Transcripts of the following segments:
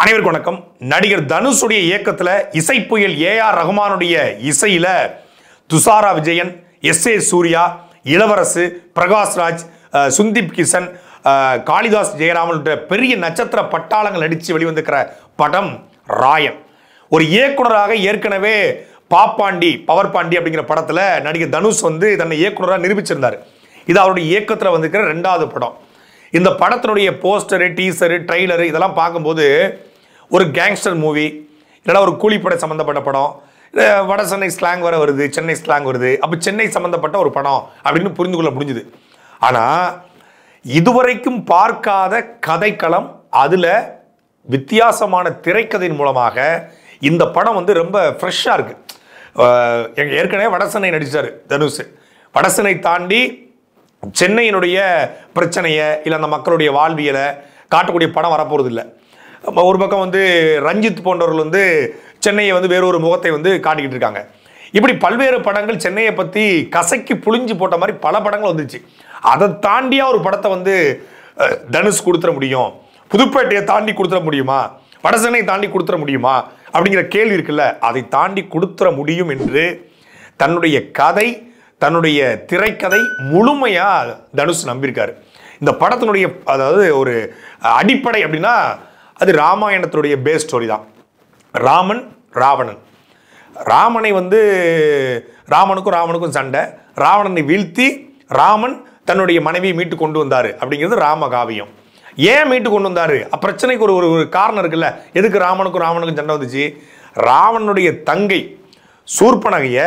அனைவருக்கு வணக்கம் நடிகர் தனுஷுடைய இயக்கத்தில் புயல் ஏ ஆர் ரஹ்மானுடைய இசையில் துஷாரா விஜயன் எஸ் ஏ சூர்யா இளவரசு பிரகாஷ்ராஜ் சுந்தீப் கிஷன் காளிதாஸ் ஜெயராமன் பெரிய நட்சத்திர பட்டாளங்கள் நடித்து வெளிவந்திருக்கிற படம் ராயன் ஒரு இயக்குனராக ஏற்கனவே பாப்பாண்டி பவர் பாண்டி அப்படிங்கிற படத்தில் நடிகர் தனுஷ் வந்து தன்னை இயக்குனராக நிரூபிச்சிருந்தார் இது அவருடைய இயக்கத்தில் வந்திருக்கிற ரெண்டாவது படம் இந்த படத்தினுடைய போஸ்டரு டீசரு ட்ரெய்லரு இதெல்லாம் பார்க்கும்போது ஒரு கேங்ஸ்டர் மூவி இல்லைனா ஒரு கூலிப்படை சம்மந்தப்பட்ட படம் வட சென்னை ஸ்லாங் வர வருது சென்னை ஸ்லாங் வருது அப்போ சென்னை சம்மந்தப்பட்ட ஒரு படம் அப்படின்னு புரிந்து கொள்ள முடிஞ்சுது ஆனால் இதுவரைக்கும் பார்க்காத கதைக்களம் அதில் வித்தியாசமான திரைக்கதையின் மூலமாக இந்த படம் வந்து ரொம்ப ஃப்ரெஷ்ஷாக இருக்குது எங்கள் ஏற்கனவே வடசென்னை நடித்தார் தனுஷ் வடசென்னை தாண்டி சென்னையினுடைய பிரச்சனையை இல்லை அந்த மக்களுடைய வாழ்வியலை காட்டக்கூடிய படம் வரப்போகிறது இல்லை ஒரு பக்கம் வந்து ரஞ்சித் போன்றவர்கள் வந்து சென்னையை வந்து வேறொரு முகத்தை வந்து காட்டிக்கிட்டு இருக்காங்க இப்படி பல்வேறு படங்கள் சென்னையை பற்றி கசக்கி புளிஞ்சு போட்ட மாதிரி பல படங்கள் வந்துச்சு அதை தாண்டியாக ஒரு படத்தை வந்து தனுஷ் கொடுத்துட முடியும் புதுப்பேட்டையை தாண்டி கொடுத்துட முடியுமா வடசென்னை தாண்டி கொடுத்துட முடியுமா அப்படிங்கிற கேள்வி இருக்குல்ல அதை தாண்டி கொடுத்துட முடியும் என்று தன்னுடைய கதை தன்னுடைய திரைக்கதை முழுமையாக தனுஷ் நம்பியிருக்காரு இந்த படத்தினுடைய அதாவது ஒரு அடிப்படை அப்படின்னா அது ராமாயணத்தினுடைய பேஸ் ஸ்டோரி தான் ராமன் ராவணன் ராமனை வந்து ராமனுக்கும் ராவனுக்கும் சண்டை ராவணனை வீழ்த்தி ராமன் தன்னுடைய மனைவியை மீட்டு கொண்டு வந்தார் அப்படிங்கிறது ராமகாவியம் ஏன் மீட்டு கொண்டு வந்தார் பிரச்சனைக்கு ஒரு ஒரு காரணம் இருக்குல்ல எதுக்கு ராமனுக்கும் ராவனுக்கும் சண்டை வந்துச்சு ராவனுடைய தங்கை சூர்பனகைய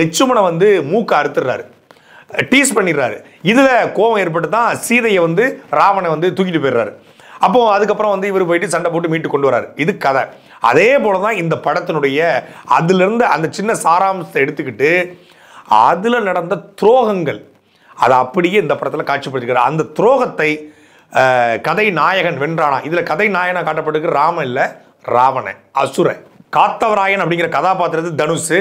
லட்சுமணை வந்து மூக்க அறுத்துடுறாரு டீஸ் பண்ணிடுறாரு இதில் கோபம் ஏற்பட்டு தான் சீதையை வந்து ராவனை வந்து தூக்கிட்டு போயிடுறாரு அப்போ அதுக்கப்புறம் வந்து இவர் போயிட்டு சண்டை போட்டு மீட்டு கொண்டு வரார் இது கதை அதே போல தான் இந்த படத்தினுடைய அதுலேருந்து அந்த சின்ன சாராம்சத்தை எடுத்துக்கிட்டு அதில் நடந்த துரோகங்கள் அதை அப்படியே இந்த படத்தில் காட்சிப்படுத்திக்கிறார் அந்த துரோகத்தை கதை நாயகன் வென்றானா இதில் கதை நாயகனாக காட்டப்பட்டிருக்கு ராம இல்லை ராவணன் அசுரன் காத்தவராயன் அப்படிங்கிற கதாபாத்திரத்து தனுஷு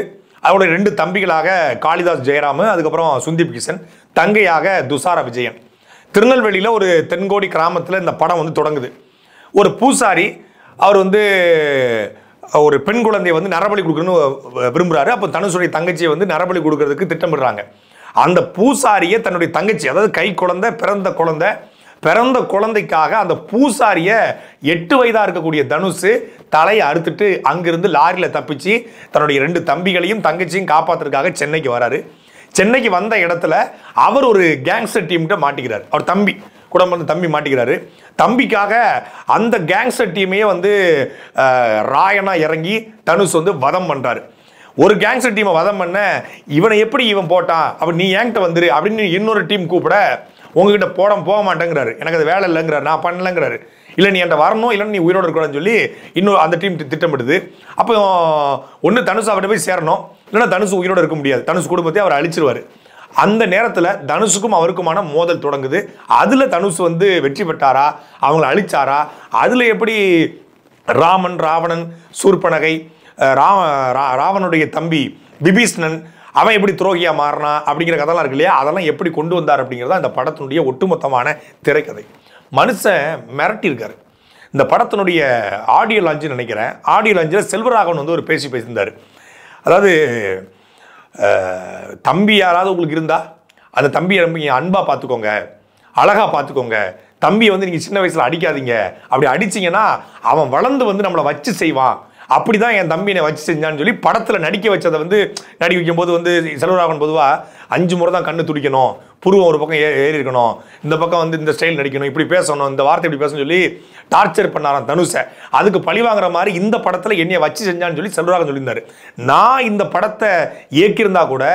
அவருடைய ரெண்டு தம்பிகளாக காளிதாஸ் ஜெயராமு அதுக்கப்புறம் சுந்தீப் கிஷன் தங்கையாக துசார விஜயன் திருநெல்வேலியில் ஒரு தென்கோடி கிராமத்தில் இந்த படம் வந்து தொடங்குது ஒரு பூசாரி அவர் வந்து ஒரு பெண் குழந்தைய வந்து நரபலி கொடுக்கணும்னு விரும்புகிறாரு அப்போ தனுஷுடைய தங்கச்சியை வந்து நரபலி கொடுக்கறதுக்கு திட்டமிடுறாங்க அந்த பூசாரியை தன்னுடைய தங்கச்சி அதாவது கை குழந்தை பிறந்த குழந்தை பிறந்த குழந்தைக்காக அந்த பூசாரியை எட்டு வயதாக இருக்கக்கூடிய தனுஷு தலையை அறுத்துட்டு அங்கிருந்து லாரியில் தப்பிச்சு தன்னுடைய ரெண்டு தம்பிகளையும் தங்கச்சியும் காப்பாத்துறதுக்காக சென்னைக்கு வராரு சென்னைக்கு வந்த இடத்துல அவர் ஒரு கேங்ஸ்டர் டீம்கிட்ட மாட்டிக்கிறார் அவர் தம்பி கூட வந்து தம்பி மாட்டிக்கிறாரு தம்பிக்காக அந்த கேங்ஸ்டர் டீமையே வந்து ராயனா இறங்கி தனுஷ் வந்து வதம் பண்ணுறாரு ஒரு கேங்ஸ்டர் டீமை வதம் பண்ண இவனை எப்படி இவன் போட்டான் அப்படி நீ ஏங்கிட்ட வந்துரு அப்படின்னு இன்னொரு டீம் கூப்பிட உங்ககிட்ட போட போக மாட்டேங்கிறாரு எனக்கு அது வேலை இல்லைங்கிறாரு நான் பண்ணலங்கிறாரு இல்லை நீ என்கிட்ட வரணும் இல்லைன்னு நீ உயிரோடு இருக்கணும்னு சொல்லி இன்னும் அந்த டீம் திட்டமிடுது அப்போ ஒன்று தனுஷ் அவர்கிட்ட போய் சேரணும் இல்லைன்னா தனுஷ் உயிரோடு இருக்க முடியாது தனுஷ் குடும்பத்தை அவர் அழிச்சிருவார் அந்த நேரத்தில் தனுஷுக்கும் அவருக்குமான மோதல் தொடங்குது அதில் தனுஷ் வந்து வெற்றி பெற்றாரா அவங்கள அழிச்சாரா அதில் எப்படி ராமன் ராவணன் சூர்பனகை ராவனுடைய தம்பி விபீஷ்ணன் அவன் எப்படி துரோகியா மாறினா அப்படிங்கிற கதைலாம் இருக்கு இல்லையா அதெல்லாம் எப்படி கொண்டு வந்தார் அப்படிங்கிறது அந்த படத்தினுடைய ஒட்டுமொத்தமான திரைக்கதை மனுஷன் மிரட்டியிருக்காரு இந்த படத்தினுடைய ஆடியோ லான்ச்சு நினைக்கிறேன் ஆடியோ லான்ச்சில் செல்வராகவன் வந்து ஒரு பேசி பேசியிருந்தார் அதாவது தம்பி யாராவது உங்களுக்கு இருந்தால் அந்த தம்பியை ரொம்ப அன்பாக பார்த்துக்கோங்க அழகாக பார்த்துக்கோங்க தம்பியை வந்து நீங்கள் சின்ன வயசில் அடிக்காதீங்க அப்படி அடிச்சிங்கன்னா அவன் வளர்ந்து வந்து நம்மளை வச்சு செய்வான் அப்படி தான் என் தம்பியை வச்சு செஞ்சான்னு சொல்லி படத்தில் நடிக்க வச்சதை வந்து நடிக்க வைக்கும் போது வந்து செல்வராகவன் பொதுவாக அஞ்சு முறை தான் கண்ணு துடிக்கணும் புருவம் ஒரு பக்கம் ஏ ஏறி இருக்கணும் இந்த பக்கம் வந்து இந்த ஸ்டைல் நடிக்கணும் இப்படி பேசணும் இந்த வார்த்தை இப்படி பேசணும்னு சொல்லி டார்ச்சர் பண்ணாராம் தனுஷை அதுக்கு பழி வாங்குற மாதிரி இந்த படத்தில் என்னையை வச்சு செஞ்சான்னு சொல்லி செல்வராகவன் சொல்லியிருந்தார் நான் இந்த படத்தை இயக்கியிருந்தா கூட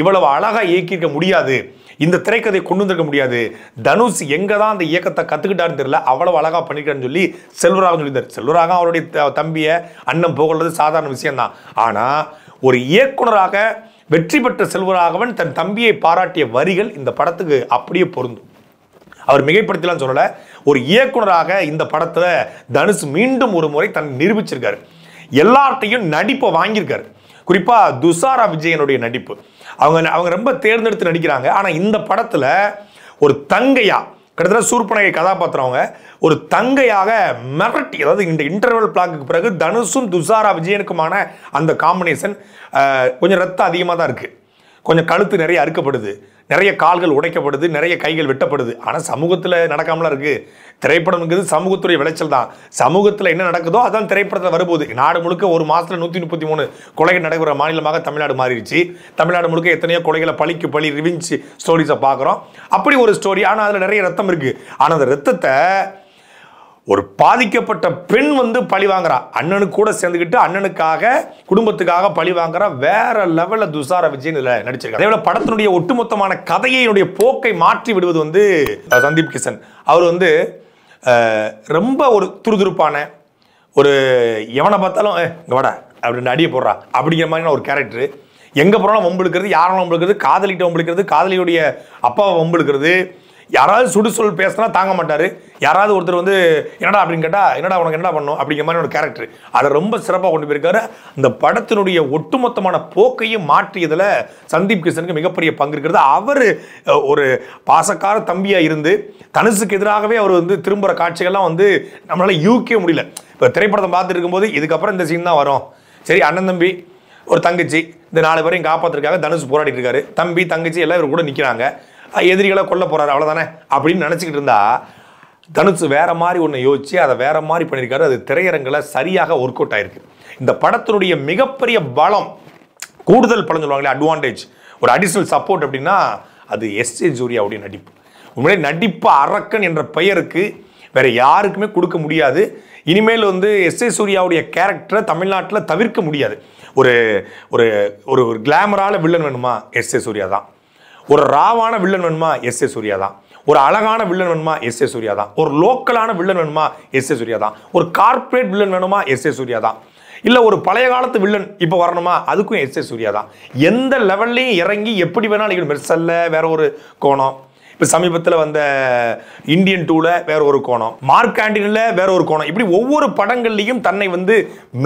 இவ்வளவு அழகாக இயக்கியிருக்க முடியாது இந்த திரைக்கதை கொண்டு வந்திருக்க முடியாது தனுஷ் எங்கே தான் அந்த இயக்கத்தை கற்றுக்கிட்டான்னு தெரியல அவ்வளோ அழகாக பண்ணிக்கிறான்னு சொல்லி செல்வராக சொல்லியிருந்தார் செல்வராக அவருடைய தம்பியை அண்ணன் போகிறது சாதாரண விஷயம்தான் ஆனால் ஒரு இயக்குனராக வெற்றி பெற்ற செல்வராகவன் தன் தம்பியை பாராட்டிய வரிகள் இந்த படத்துக்கு அப்படியே பொருந்தும் அவர் மிகைப்படுத்தலாம் சொல்லலை ஒரு இயக்குனராக இந்த படத்தில் தனுஷ் மீண்டும் ஒரு முறை தன் நிரூபிச்சிருக்காரு எல்லார்ட்டையும் நடிப்பை வாங்கியிருக்காரு குறிப்பாக துசாரா விஜயனுடைய நடிப்பு அவங்க அவங்க ரொம்ப தேர்ந்தெடுத்து நடிக்கிறாங்க ஆனால் இந்த படத்தில் ஒரு தங்கையாக கிட்டத்தட்ட சூர்பனகை கதாபாத்திரம் அவங்க ஒரு தங்கையாக மிரட்டி அதாவது இந்த இன்டர்வல் பிளாக்கு பிறகு தனுஷும் துஷாரா விஜயனுக்குமான அந்த காம்பினேஷன் கொஞ்சம் ரத்தம் அதிகமாக தான் இருக்குது கொஞ்சம் கழுத்து நிறைய அறுக்கப்படுது நிறைய கால்கள் உடைக்கப்படுது நிறைய கைகள் வெட்டப்படுது ஆனால் சமூகத்தில் நடக்காமலாம் இருக்குது திரைப்படம்ங்கிறது சமூகத்துடைய விளைச்சல் தான் சமூகத்தில் என்ன நடக்குதோ அதான் திரைப்படத்தில் வரும்போது நாடு முழுக்க ஒரு மாதத்தில் நூற்றி முப்பத்தி மூணு கொலைகள் நடைபெற மாநிலமாக தமிழ்நாடு மாறிடுச்சு தமிழ்நாடு முழுக்க எத்தனையோ கொலைகளை பழிக்கு பழி ரிவிஞ்சு ஸ்டோரிஸை பார்க்குறோம் அப்படி ஒரு ஸ்டோரி ஆனால் அதில் நிறைய ரத்தம் இருக்குது ஆனால் அந்த ரத்தத்தை ஒரு பாதிக்கப்பட்ட பெண் வந்து பழி வாங்குறா அண்ணனுக்கு கூட சேர்ந்துக்கிட்டு அண்ணனுக்காக குடும்பத்துக்காக பழி வாங்குறா வேற லெவலில் துசார விஜய் இதில் நடிச்சிருக்காரு அதே படத்தினுடைய ஒட்டுமொத்தமான கதையை என்னுடைய போக்கை மாற்றி விடுவது வந்து சந்தீப் கிஷன் அவர் வந்து ரொம்ப ஒரு துருதுருப்பான ஒரு எவனை பார்த்தாலும் இங்கே வாடா அப்படின்னு அடியை போடுறா அப்படிங்கிற மாதிரியான ஒரு கேரக்டரு எங்கே போனாலும் ஒம்பு எடுக்கிறது யாரெல்லாம் ஒம்பு எடுக்கிறது காதலிகிட்ட ஒம்பு எடுக்கிறது காதலியுடைய அப்பாவை ஒம்பு எடுக்கிறது யாராவது சுடுசொல் பேசினா தாங்க மாட்டார் யாராவது ஒருத்தர் வந்து என்னடா அப்படின்னு கேட்டால் என்னடா உனக்கு என்ன பண்ணும் அப்படிங்கிற மாதிரி ஒரு கேரக்டர் அதை ரொம்ப சிறப்பாக கொண்டு போயிருக்காரு அந்த படத்தினுடைய ஒட்டுமொத்தமான போக்கையும் மாற்றியதில் சந்தீப் கிருஷ்ணனுக்கு மிகப்பெரிய பங்கு இருக்கிறது அவர் ஒரு பாசக்கார தம்பியாக இருந்து தனுசுக்கு எதிராகவே அவர் வந்து திரும்புகிற காட்சிகள்லாம் வந்து நம்மளால் யூகிக்க முடியல இப்போ திரைப்படத்தை பார்த்துட்டு இருக்கும்போது இதுக்கப்புறம் இந்த சீன் தான் வரும் சரி அண்ணன் தம்பி ஒரு தங்கச்சி இந்த நாலு பேரையும் காப்பாற்றிருக்காங்க தனுஷ் போராடிட்டு இருக்காரு தம்பி தங்கச்சி எல்லாம் இவர் கூட நிற்கிறாங்க எதிரிகளை கொல்ல போகிறாரு அவ்வளோதானே அப்படின்னு நினச்சிக்கிட்டு இருந்தா தனுஷ் வேற மாதிரி ஒன்று யோசிச்சு அதை வேற மாதிரி பண்ணியிருக்காரு அது திரையரங்கில் சரியாக ஒர்க் அவுட் ஆயிருக்கு இந்த படத்தினுடைய மிகப்பெரிய பலம் கூடுதல் பலம் சொல்லுவாங்களே அட்வான்டேஜ் ஒரு அடிஷ்னல் சப்போர்ட் அப்படின்னா அது எஸ் ஏ ஜூரியாவுடைய நடிப்பு உண்மையிலே நடிப்பு அரக்கன் என்ற பெயருக்கு வேற யாருக்குமே கொடுக்க முடியாது இனிமேல் வந்து எஸ் ஏ சூர்யாவுடைய கேரக்டரை தமிழ்நாட்டில் தவிர்க்க முடியாது ஒரு ஒரு ஒரு கிளாமரால வில்லன் வேணுமா எஸ் ஏ சூர்யா தான் ஒரு ராவான வில்லன் வேணுமா எஸ் ஏ சூர்யா தான் ஒரு அழகான வில்லன் வேணுமா எஸ் ஏ சூர்யா தான் ஒரு லோக்கலான வில்லன் வேணுமா எஸ் ஏ சூர்யா தான் ஒரு கார்ப்பரேட் வில்லன் வேணுமா எஸ் ஏ சூர்யா தான் இல்லை ஒரு பழைய காலத்து வில்லன் இப்போ வரணுமா அதுக்கும் எஸ் ஏ சூர்யா தான் எந்த லெவல்லையும் இறங்கி எப்படி வேணாலும் நிற்கணும் மெர்சல்ல வேற ஒரு கோணம் இப்போ சமீபத்தில் வந்த இந்தியன் டூவில் வேற ஒரு கோணம் மார்க் ஆண்டினில் வேற ஒரு கோணம் இப்படி ஒவ்வொரு படங்கள்லையும் தன்னை வந்து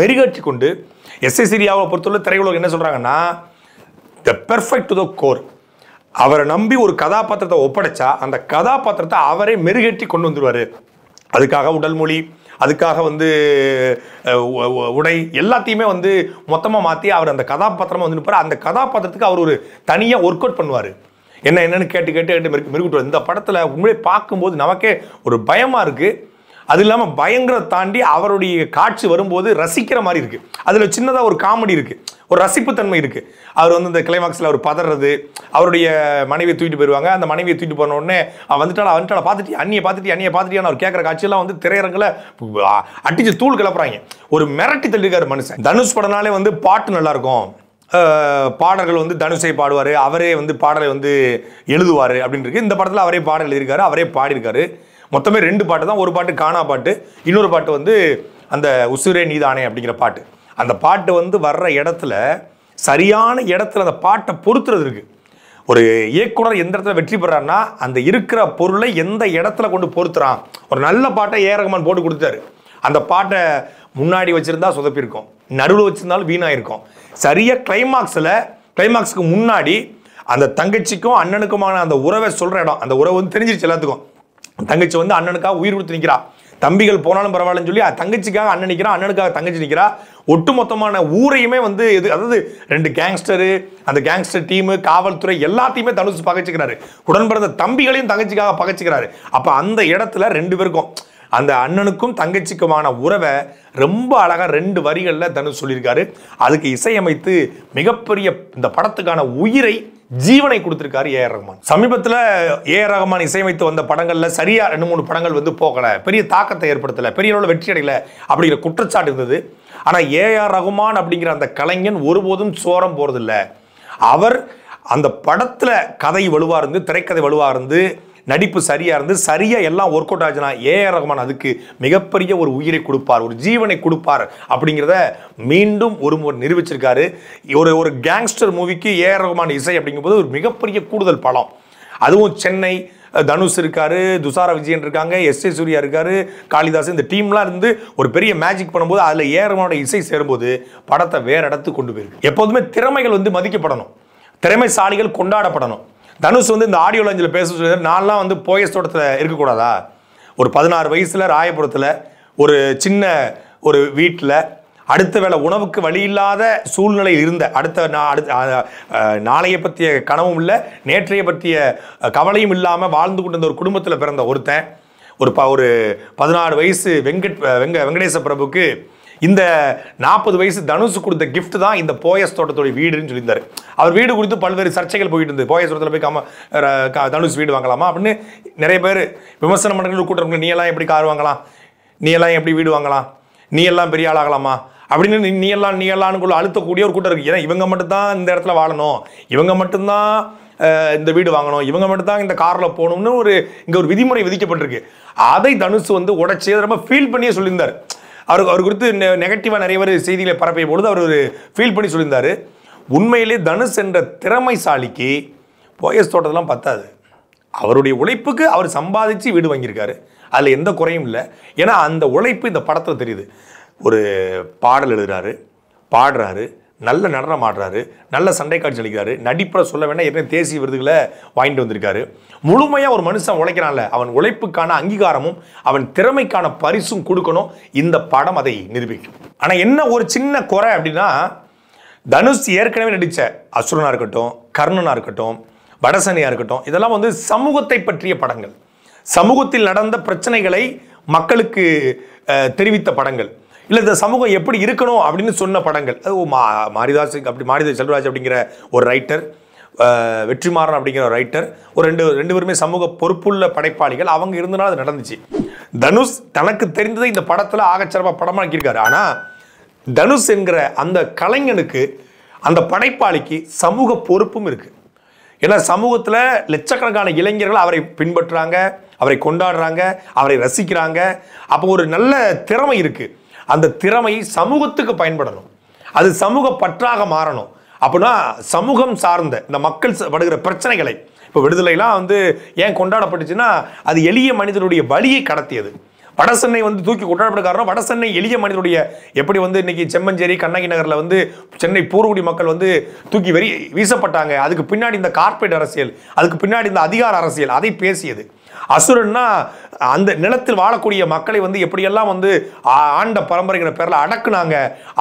மெருகாட்சி கொண்டு எஸ்எஸ்சிரியாவை பொறுத்தவரை திரையுலகம் என்ன சொல்கிறாங்கன்னா the perfect to the core அவரை நம்பி ஒரு கதாபாத்திரத்தை ஒப்படைச்சா அந்த கதாபாத்திரத்தை அவரே மெருகேற்றி கொண்டு வந்துடுவார் அதுக்காக உடல் மொழி அதுக்காக வந்து உடை எல்லாத்தையுமே வந்து மொத்தமாக மாற்றி அவர் அந்த கதாபாத்திரமாக வந்து நிற்பார் அந்த கதாபாத்திரத்துக்கு அவர் ஒரு தனியாக ஒர்க் அவுட் பண்ணுவார் என்ன என்னென்னு கேட்டு கேட்டு கேட்டு மெருகு மெருகுட்டுவார் இந்த படத்தில் உண்மையிலே பார்க்கும்போது நமக்கே ஒரு பயமாக இருக்குது அது இல்லாமல் பயங்கர தாண்டி அவருடைய காட்சி வரும்போது ரசிக்கிற மாதிரி இருக்குது அதில் சின்னதாக ஒரு காமெடி இருக்குது ஒரு ரசிப்புத்தன்மை இருக்குது அவர் வந்து இந்த கிளைமாக்ஸில் அவர் பதறது அவருடைய மனைவியை தூக்கிட்டு போயிடுவாங்க அந்த மனைவியை தூக்கிட்டு போன உடனே அவன் வந்துட்டாளா வந்துட்டாளா பார்த்துட்டு அண்ணியை பார்த்துட்டு அண்ணியை பார்த்துட்டியான்னு அவர் கேட்குற காட்சியெல்லாம் வந்து திரையரங்கில் அடிச்சு தூள் கிளப்புறாங்க ஒரு மிரட்டி தள்ளிருக்காரு மனுஷன் தனுஷ் படனாலே வந்து பாட்டு நல்லாயிருக்கும் பாடல்கள் வந்து தனுஷை பாடுவார் அவரே வந்து பாடலை வந்து எழுதுவார் அப்படின்னு இருக்கு இந்த படத்தில் அவரே பாடல் எழுதியிருக்காரு அவரே பாடியிருக்காரு மொத்தமே ரெண்டு பாட்டு தான் ஒரு பாட்டு காணா பாட்டு இன்னொரு பாட்டு வந்து அந்த உசுரே நீதானே அப்படிங்கிற பாட்டு அந்த பாட்டு வந்து வர்ற இடத்துல சரியான இடத்துல அந்த பாட்டை பொறுத்துறது இருக்குது ஒரு இயக்குனர் எந்த இடத்துல வெற்றி பெறான்னா அந்த இருக்கிற பொருளை எந்த இடத்துல கொண்டு பொறுத்துறான் ஒரு நல்ல பாட்டை ஏரகமான் போட்டு கொடுத்தாரு அந்த பாட்டை முன்னாடி வச்சுருந்தா சொதப்பியிருக்கும் நடுவில் வச்சுருந்தாலும் வீணாயிருக்கும் சரியாக கிளைமாக்ஸில் கிளைமாக்ஸுக்கு முன்னாடி அந்த தங்கச்சிக்கும் அண்ணனுக்குமான அந்த உறவை சொல்கிற இடம் அந்த உறவு வந்து தெரிஞ்சிருச்சு எல்லாத்துக்கும் தங்கச்சி வந்து அண்ணனுக்காக உயிர் கொடுத்து நிற்கிறா தம்பிகள் போனாலும் பரவாயில்லன்னு சொல்லி தங்கச்சிக்காக அண்ணன் நிற்கிறா அண்ணனுக்காக தங்கச்சி நிற்கிறா ஒட்டுமொத்தமான ஊரையுமே வந்து எது அதாவது ரெண்டு கேங்ஸ்டரு அந்த கேங்ஸ்டர் டீமு காவல்துறை எல்லாத்தையுமே தனுசு பகைச்சிக்கிறாரு உடன் பிறந்த தம்பிகளையும் தங்கச்சிக்காக பகைச்சிக்கிறாரு அப்போ அந்த இடத்துல ரெண்டு பேருக்கும் அந்த அண்ணனுக்கும் தங்கச்சிக்குமான உறவை ரொம்ப அழகாக ரெண்டு வரிகளில் தனுஷ் சொல்லியிருக்காரு அதுக்கு இசையமைத்து மிகப்பெரிய இந்த படத்துக்கான உயிரை ஜீவனை கொடுத்துருக்காரு ஏஆர் ரஹ்மான் சமீபத்தில் ஏஆர் ரஹ்மான் இசையமைத்து வந்த படங்களில் சரியாக ரெண்டு மூணு படங்கள் வந்து போகலை பெரிய தாக்கத்தை ஏற்படுத்தலை பெரிய அளவில் வெற்றி அடையலை அப்படிங்கிற குற்றச்சாட்டு இருந்தது ஆனால் ஏஆர் ரஹ்மான் அப்படிங்கிற அந்த கலைஞன் ஒருபோதும் சோரம் போகிறதில்ல அவர் அந்த படத்தில் கதை வலுவாக இருந்து திரைக்கதை வலுவாக இருந்து நடிப்பு சரியாக இருந்து சரியாக எல்லாம் ஒர்க் அவுட் ஆச்சுன்னா ஏஆர் ரகுமான் அதுக்கு மிகப்பெரிய ஒரு உயிரை கொடுப்பார் ஒரு ஜீவனை கொடுப்பார் அப்படிங்கிறத மீண்டும் ஒரு முறை நிரூபிச்சிருக்காரு ஒரு ஒரு கேங்ஸ்டர் மூவிக்கு ஏஆர் ரகுமான் இசை அப்படிங்கும்போது ஒரு மிகப்பெரிய கூடுதல் படம் அதுவும் சென்னை தனுஷ் இருக்காரு துசார விஜயன் இருக்காங்க எஸ் ஏ சூர்யா இருக்காரு காளிதாஸ் இந்த டீம்லாம் இருந்து ஒரு பெரிய மேஜிக் பண்ணும்போது அதில் ஏறமனோட இசை சேரும்போது படத்தை வேற இடத்துக்கு கொண்டு போயிருக்கு எப்போதுமே திறமைகள் வந்து மதிக்கப்படணும் திறமைசாலிகள் கொண்டாடப்படணும் தனுஷ் வந்து இந்த ஆடியோ லஞ்சில் பேச சொல்லி நான்லாம் வந்து போயஸ் தோட்டத்தில் இருக்கக்கூடாதா ஒரு பதினாறு வயசில் ராயபுரத்தில் ஒரு சின்ன ஒரு வீட்டில் அடுத்த வேலை உணவுக்கு வழி இல்லாத சூழ்நிலை இருந்த அடுத்த நான் அடுத்த நாளைய பற்றிய கனவும் இல்லை நேற்றைய பற்றிய கவலையும் இல்லாமல் வாழ்ந்து கொண்டிருந்த ஒரு குடும்பத்தில் பிறந்த ஒருத்தன் ஒரு ப ஒரு பதினாறு வயசு வெங்கட் வெங்க வெங்கடேச பிரபுக்கு இந்த நாற்பது வயசு தனுஷ் கொடுத்த கிஃப்ட் தான் இந்த போயஸ் தோட்டத்துடைய வீடுன்னு சொல்லியிருந்தார் அவர் வீடு குறித்து பல்வேறு சர்ச்சைகள் போயிட்டு இருந்தது போயஸ் தோட்டத்தில் போய் காம தனுஷ் வீடு வாங்கலாமா அப்படின்னு நிறைய பேர் விமர்சனம் பண்ணுற கூட்டம் நீ எல்லாம் எப்படி கார் வாங்கலாம் நீ எல்லாம் எப்படி வீடு வாங்கலாம் நீ எல்லாம் பெரிய ஆளாகலாமா அப்படின்னு நீ எல்லாம் நீ எல்லாம்னுக்குள்ள அழுத்தக்கூடிய ஒரு கூட்டம் இருக்குது ஏன்னா இவங்க மட்டும்தான் இந்த இடத்துல வாழணும் இவங்க மட்டும்தான் இந்த வீடு வாங்கணும் இவங்க மட்டும்தான் இந்த காரில் போகணும்னு ஒரு இங்கே ஒரு விதிமுறை விதிக்கப்பட்டிருக்கு அதை தனுஷ் வந்து உடச்சி ரொம்ப ஃபீல் பண்ணியே சொல்லியிருந்தார் அவருக்கு அவர் குறித்து நெகட்டிவாக நிறைய பேர் செய்திகளை பரப்பிய பொழுது அவர் ஒரு ஃபீல் பண்ணி சொல்லியிருந்தார் உண்மையிலே தனுஷ் என்ற திறமைசாலிக்கு போயஸ் தோட்டத்தெல்லாம் பத்தாது அவருடைய உழைப்புக்கு அவர் சம்பாதிச்சு வீடு வாங்கியிருக்காரு அதில் எந்த குறையும் இல்லை ஏன்னா அந்த உழைப்பு இந்த படத்தில் தெரியுது ஒரு பாடல் எழுதுகிறாரு பாடுறாரு நல்ல நடனம் ஆடுறாரு நல்ல சண்டை காட்சி அளிக்கிறாரு நடிப்புற சொல்ல வேணா ஏற்கனவே தேசிய விருதுகளை வாங்கிட்டு வந்திருக்காரு முழுமையாக ஒரு மனுஷன் உழைக்கிறான்ல அவன் உழைப்புக்கான அங்கீகாரமும் அவன் திறமைக்கான பரிசும் கொடுக்கணும் இந்த படம் அதை நிரூபிக்கும் ஆனால் என்ன ஒரு சின்ன குறை அப்படின்னா தனுஷ் ஏற்கனவே நடித்த அசுரனாக இருக்கட்டும் கர்ணனாக இருக்கட்டும் வடசனியாக இருக்கட்டும் இதெல்லாம் வந்து சமூகத்தை பற்றிய படங்கள் சமூகத்தில் நடந்த பிரச்சனைகளை மக்களுக்கு தெரிவித்த படங்கள் இல்லை இந்த சமூகம் எப்படி இருக்கணும் அப்படின்னு சொன்ன படங்கள் அது மா மாரிதாஸ் அப்படி மாரிதாஸ் செல்வராஜ் அப்படிங்கிற ஒரு ரைட்டர் வெற்றிமாறன் அப்படிங்கிற ஒரு ரைட்டர் ஒரு ரெண்டு ரெண்டு பேருமே சமூக பொறுப்புள்ள படைப்பாளிகள் அவங்க இருந்தனால அது நடந்துச்சு தனுஷ் தனக்கு தெரிந்ததை இந்த படத்தில் படமாக படமாக்கியிருக்காரு ஆனால் தனுஷ் என்கிற அந்த கலைஞனுக்கு அந்த படைப்பாளிக்கு சமூக பொறுப்பும் இருக்குது ஏன்னா சமூகத்தில் லட்சக்கணக்கான இளைஞர்கள் அவரை பின்பற்றுறாங்க அவரை கொண்டாடுறாங்க அவரை ரசிக்கிறாங்க அப்போ ஒரு நல்ல திறமை இருக்குது அந்த திறமை சமூகத்துக்கு பயன்படணும் அது சமூக பற்றாக மாறணும் அப்படின்னா சமூகம் சார்ந்த இந்த மக்கள் படுகிற பிரச்சனைகளை இப்போ விடுதலைலாம் வந்து ஏன் கொண்டாடப்பட்டுச்சுன்னா அது எளிய மனிதனுடைய வழியை கடத்தியது வடசென்னை வந்து தூக்கி கொண்டாடப்பட காரணம் வடசென்னை எளிய மனிதனுடைய எப்படி வந்து இன்னைக்கு செம்மஞ்சேரி கண்ணகி நகரில் வந்து சென்னை பூர்வகுடி மக்கள் வந்து தூக்கி வெறி வீசப்பட்டாங்க அதுக்கு பின்னாடி இந்த கார்பரேட் அரசியல் அதுக்கு பின்னாடி இந்த அதிகார அரசியல் அதை பேசியது அசுரன்னா அந்த நிலத்தில் வாழக்கூடிய மக்களை வந்து எப்படியெல்லாம் வந்து ஆண்ட பரம்பரைங்கிற பேரில் அடக்குனாங்க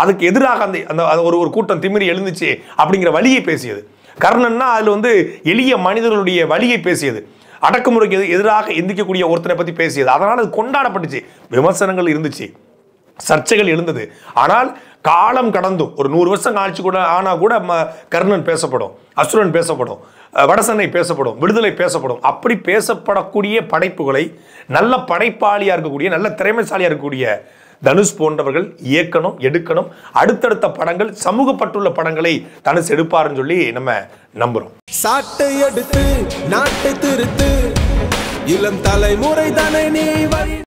அதுக்கு எதிராக அந்த அந்த ஒரு ஒரு கூட்டம் திமிரி எழுந்துச்சு அப்படிங்கிற வழியை பேசியது கர்ணன்னா அதில் வந்து எளிய மனிதர்களுடைய வழியை பேசியது அடக்குமுறைக்கு எதிராக எந்திக்கக்கூடிய ஒருத்தரை பற்றி பேசியது அதனால் அது கொண்டாடப்பட்டுச்சு விமர்சனங்கள் இருந்துச்சு சர்ச்சைகள் எழுந்தது ஆனால் காலம் கடந்தும் ஒரு நூறு வருஷம் ஆட்சி கூட ஆனால் கூட கர்ணன் பேசப்படும் அசுரன் பேசப்படும் வடசென்னை பேசப்படும் விடுதலை பேசப்படும் அப்படி பேசப்படக்கூடிய படைப்புகளை நல்ல படைப்பாளியாக இருக்கக்கூடிய நல்ல திறமைசாலியாக இருக்கக்கூடிய தனுஷ் போன்றவர்கள் இயக்கணும் எடுக்கணும் அடுத்தடுத்த படங்கள் சமூகப்பட்டுள்ள படங்களை தனுஷ் எடுப்பாருன்னு சொல்லி நம்ம நம்புறோம் சாட்டை எடுத்து நாட்டை திருத்து இளம் தலைமுறை தானே நீ